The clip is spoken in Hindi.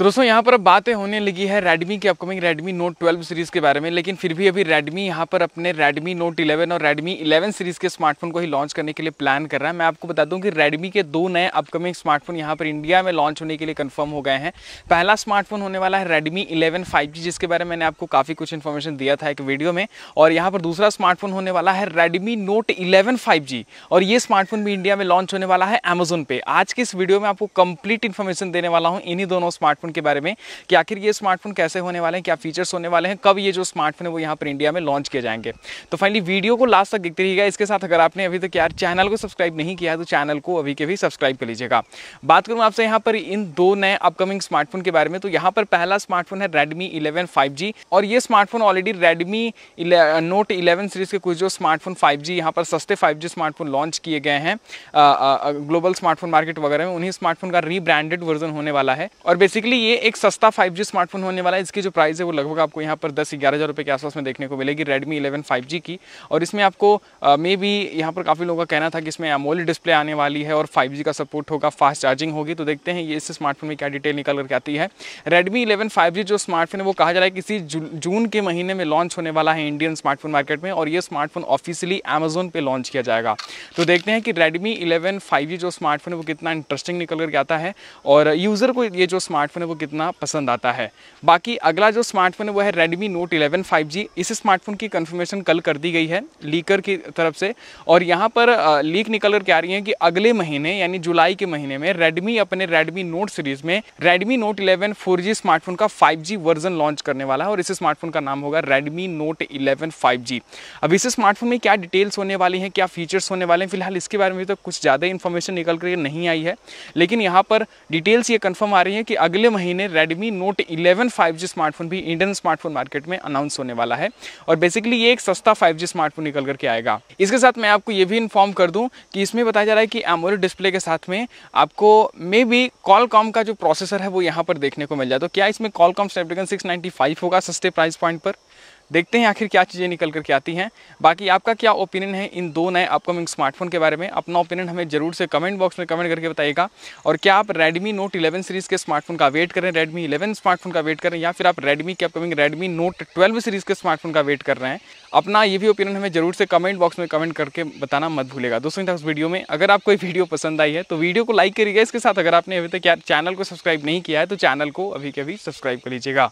तो दोस्तों यहाँ पर अब बातें होने लगी है रेडमी के अपकमिंग रेडमी नोट 12 सीरीज़ के बारे में लेकिन फिर भी अभी रेडमी यहाँ पर अपने रेडमी नोट 11 और रेडमी 11 सीरीज़ के स्मार्टफोन को ही लॉन्च करने के लिए प्लान कर रहा है मैं आपको बता दूं कि रेडमी के दो नए अपकमिंग स्मार्टफोन यहाँ पर इंडिया में लॉन्च होने के लिए कन्फर्म हो गए हैं पहला स्मार्टफोन होने वाला है रेडमी इलेवन फाइव जिसके बारे में मैंने आपको काफ़ी कुछ इन्फॉर्मेशन दिया था एक वीडियो में और यहाँ पर दूसरा स्मार्टफोन होने वाला है रेडमी नोट इलेवन फाइव और ये स्मार्टफोन भी इंडिया में लॉन्च होने वाला है अमेजोन पे आज की इस वीडियो में आपको कंप्लीट इन्फॉर्मेशन देने वाला हूँ इन्हीं दोनों स्मार्टफोन स्मार्टफोन के बारे में कि आखिर ये स्मार्टफोन कैसे होने वाले हैं क्या फीचर्स होने वाले हैं कब ये जो स्मार्टफोन है वो यहाँ पर इंडिया में लॉन्च किए जाएंगे तो फाइनली वीडियो को लास्ट तक देखते रहिएगा इसके साथ अगर आपने अभी तक यार चैनल को सब्सक्राइब नहीं किया तो चैनल को अभी के भी सब्सक्राइब कर लीजिएगा बात करूँ आपसे यहाँ पर इन दो नए अपकमिंग स्मार्टफोन के बारे में तो यहाँ पर पहला स्मार्टफोन है रेडमी इलेवन फाइव और ये smartphone already Redmi note eleven series के कुछ जो स्मार्टफोन फाइव जी पर सस्ते फाइव स्मार्टफोन लॉन्च किए गए हैं ग्लोबल स्मार्टफोन मार्केट वगैरह में उन्हीं स्मार्टफोन का रीब्रांडेड वर्जन होने वाला है और बेसिकली ये एक सस्ता 5G स्मार्टफोन होने वाला है इसकी जो प्राइस है वो लगभग आपको यहाँ पर दस ग्यारह हज़ार रुपये के आसपास में देखने को मिलेगी Redmi 11 5G की और इसमें आपको मे भी यहाँ पर काफ़ी लोगों का कहना था कि इसमें अमोल डिस्प्ले आने वाली है और फाइव का सपोर्ट होगा फास्ट चार्जिंग होगी तो देखते हैं ये इस स्मार्टफोन में क्या डिटेल निकल करके आती है रेडमी इलेवन फाइव जो स्मार्टफोन है वो कहा जा रहा है किसी जून के महीने में लॉन्च होने वाला है इंडियन स्मार्टफोन मार्केट में और ये स्मार्टफोन ऑफिशियली अमेजोन पे लॉन्च किया जाएगा तो देखते हैं कि रेडमी इलेवन फाइव जो स्मार्टफोन है वो कितना इंटरेस्टिंग निकल करके आता है और यूज़र को ये जो स्मार्टफोन स्मार्टफोन है वो कितना पसंद आता है बाकी अगला जो स्मार्टफोन है वो है Redmi Note 11 5G इस स्मार्टफोन की कन्फर्मेशन कल कर दी गई है लीकर की तरफ से और यहाँ पर लीक निकल कर के आ रही है कि अगले महीने यानी जुलाई के महीने में Redmi अपने Redmi Note सीरीज में Redmi Note eleven four smartphone का फाइव वर्जन लॉन्च करने वाला है और इस स्मार्टफोन का नाम होगा रेडमी नोट इलेवन फाइव अब इस स्मार्टफोन में क्या डिटेल्स होने वाली हैं क्या फीचर्स होने वाले हैं फिलहाल इसके बारे में तो कुछ ज़्यादा इन्फॉर्मेशन निकल कर नहीं आई है लेकिन यहाँ पर डिटेल्स ये कन्फर्म आ रही है कि अगले महीने Redmi Note 11 5G स्मार्टफोन भी इंडियन स्मार्टफोन मार्केट में अनाउंस होने वाला है और बेसिकली ये एक सस्ता 5G स्मार्टफोन निकल करके आएगा इसके साथ मैं आपको ये भी इन्फॉर्म कर दूं कि इसमें बताया जा रहा है कि एमोल डिस्प्ले के साथ में आपको मे बी कॉलकॉम का जो प्रोसेसर है वो यहाँ पर देखने को मिल जाए तो क्या इसमें कॉलकॉम स्नैपड्रैगन सिक्स होगा सस्ते प्राइस पॉइंट पर देखते हैं आखिर क्या चीज़ें निकल करके आती हैं बाकी आपका क्या ओपिनियन है इन दो नए अपकमिंग स्मार्टफोन के बारे में अपना ओपिनियन हमें जरूर से कमेंट बॉक्स में कमेंट करके बताइएगा और क्या आप रेडमी नोट इलेवन सीरीज़ के स्मार्टफोन का वेट करें रेडमी इलेवन स्मार्टफोन का वेट करें या फिर आप रेडमी के upcoming Redmi note twelve series के स्मार्टफोन का वेट कर रहे हैं अपना ये भी ओपिनियन हमें जरूर से कमेंट बॉक्स में कमेंट करके बताना मत भूलेगा दोस्तों इस वीडियो में अगर आपको कोई वीडियो पसंद आई है तो वीडियो को लाइक करिएगा इसके साथ अगर आपने अभी तक चैनल को सब्सक्राइब नहीं किया है तो चैनल को अभी के अभी सब्सक्राइब कर लीजिएगा